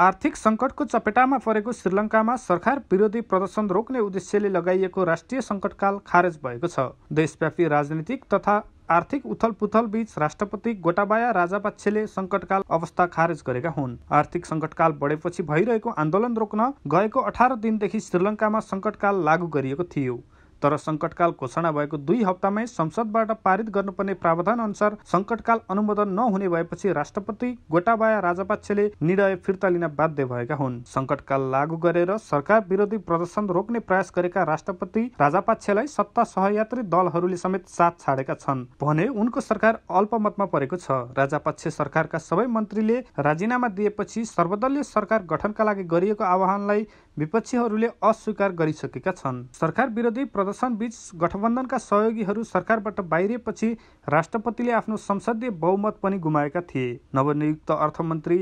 आर्थिक सङ्कटको चपेटामा परेको श्रीलङ्कामा सरकार विरोधी प्रदर्शन रोक्ने उद्देश्यले लगाइएको राष्ट्रिय सङ्कटकाल खारेज भएको छ देशव्यापी राजनीतिक तथा आर्थिक उथल बीच राष्ट्रपति गोटाबाया राजापाले सङ्कटकाल अवस्था खारेज गरेका हुन् आर्थिक सङ्कटकाल बढेपछि भइरहेको आन्दोलन रोक्न गएको अठार दिनदेखि श्रीलङ्कामा सङ्कटकाल लागू गरिएको थियो तर सङ्कटकाल घोषणा भएको दुई हप्तामै संसदबाट पारित गर्नुपर्ने प्रावधान अनुसार सङ्कटकाल अनुमोदन नहुने भएपछि राष्ट्रपति गोटाबाया राजापाले निर्णय फिर्ता लिन बाध्य भएका हुन् सङ्कटकाल लागू गरेर सरकार विरोधी प्रदर्शन रोक्ने प्रयास गरेका राष्ट्रपति राजापालाई सत्ता सहयात्री दलहरूले समेत साथ छाडेका छन् भने उनको सरकार अल्पमतमा परेको छ राजापाक्ष सरकारका सबै मन्त्रीले राजीनामा दिएपछि सर्वदलीय सरकार गठनका लागि गरिएको आह्वानलाई विपक्षीहरूले अस्वीकार गरिसकेका छन् सरकार विरोधी प्रदर्शनबीच गठबन्धनका सहयोगीहरू सरकारबाट बाहिरिएपछि राष्ट्रपतिले आफ्नो संसदीय बहुमत पनि गुमाएका थिए नवनियुक्त अर्थमन्त्री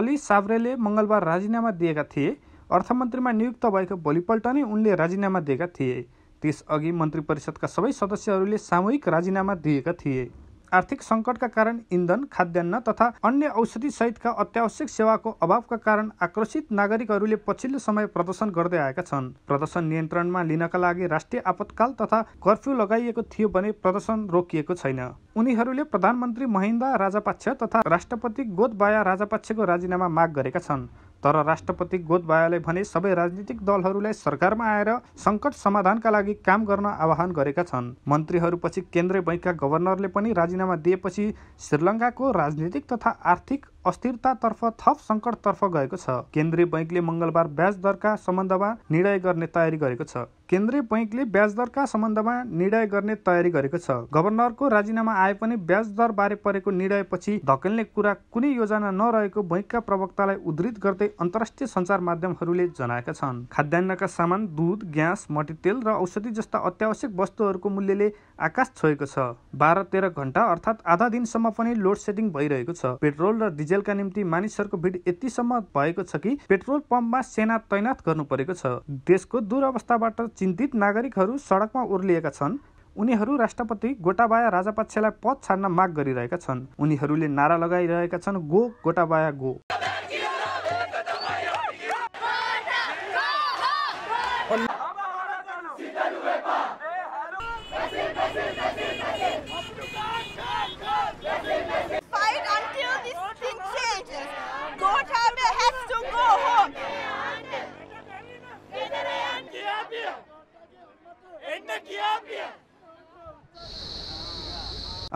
अली साब्रेले मङ्गलबार राजीनामा दिएका थिए अर्थमन्त्रीमा नियुक्त भएको भोलिपल्ट नै उनले राजीनामा दिएका थिए त्यसअघि मन्त्री परिषदका सबै सदस्यहरूले सामूहिक राजीनामा दिएका थिए आर्थिक सङ्कटका कारण इन्धन खाद्यान्न तथा अन्य औषधि सहितका अत्यावश्यक सेवाको अभावका कारण आक्रोशित नागरिकहरूले पछिल्लो समय प्रदर्शन गर्दै आएका छन् प्रदर्शन नियन्त्रणमा लिनका लागि राष्ट्रिय आपतकाल तथा कर्फ्यू लगाइएको थियो भने प्रदर्शन रोकिएको छैन उनीहरूले प्रधानमन्त्री महिन्दा राजापाक्ष तथा राष्ट्रपति गोदबाया राजापाक्षको राजीनामा माग गरेका छन् तर राष्ट्रपति गोदबायाले भने सबै राजनीतिक दलहरूलाई सरकारमा आएर सङ्कट समाधानका लागि काम गर्न आह्वान गरेका छन् मन्त्रीहरूपछि केन्द्रीय बैङ्कका गभर्नरले पनि राजीनामा दिएपछि श्रीलङ्काको राजनीतिक तथा आर्थिक अस्थिरतातर्फ थप सङ्कटतर्फ गएको छ केन्द्रीय बैङ्कले मङ्गलबार ब्याज दरका सम्बन्धमा निर्णय गर्ने तयारी गरेको छ केन्द्रीय बैङ्कले ब्याज दरका सम्बन्धमा निर्णय गर्ने तयारी गरेको छ गभर्नरको राजीनामा आए पनि ब्याज बारे परेको निर्णयपछि धकेल्ने कुरा कुनै योजना नरहेको बैङ्कका प्रवक्तालाई उद्धित गर्दै अन्तर्राष्ट्रिय सञ्चार माध्यमहरूले जनाएका छन् खाद्यान्नका सामान दुध ग्यास तेल र औषधि जस्ता अत्यावश्यक वस्तुहरूको मूल्यले आकाश छोएको छ बाह्र तेह्र घन्टा अर्थात् आधा दिनसम्म पनि लोड सेडिङ भइरहेको छ पेट्रोल र डिजेलका निम्ति मानिसहरूको भिड यतिसम्म भएको छ कि पेट्रोल पम्पमा सेना तैनात गर्नु परेको छ देशको दुरवस्थाबाट चिन्तित नागरिकहरू सडकमा ओर्लिएका छन् उनीहरू राष्ट्रपति गोटाबाया राजापक्षलाई पद छाड्न माग गरिरहेका छन् उनीहरूले नारा लगाइरहेका छन् गो गोटाबाया गो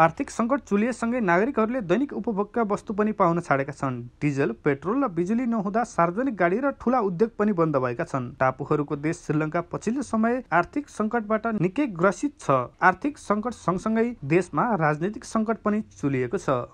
आर्थिक सङ्कट चुलिएसँगै नागरिकहरूले दैनिक उपभोगका वस्तु पनि पाउन छाडेका छन् डिजल पेट्रोल र बिजुली नहुँदा सार्वजनिक गाडी र ठुला उद्योग पनि बन्द भएका छन् टापुहरूको देश श्रीलङ्का पछिल्लो समय आर्थिक सङ्कटबाट निकै ग्रसित छ आर्थिक सङ्कट सँगसँगै देशमा राजनैतिक सङ्कट पनि चुलिएको छ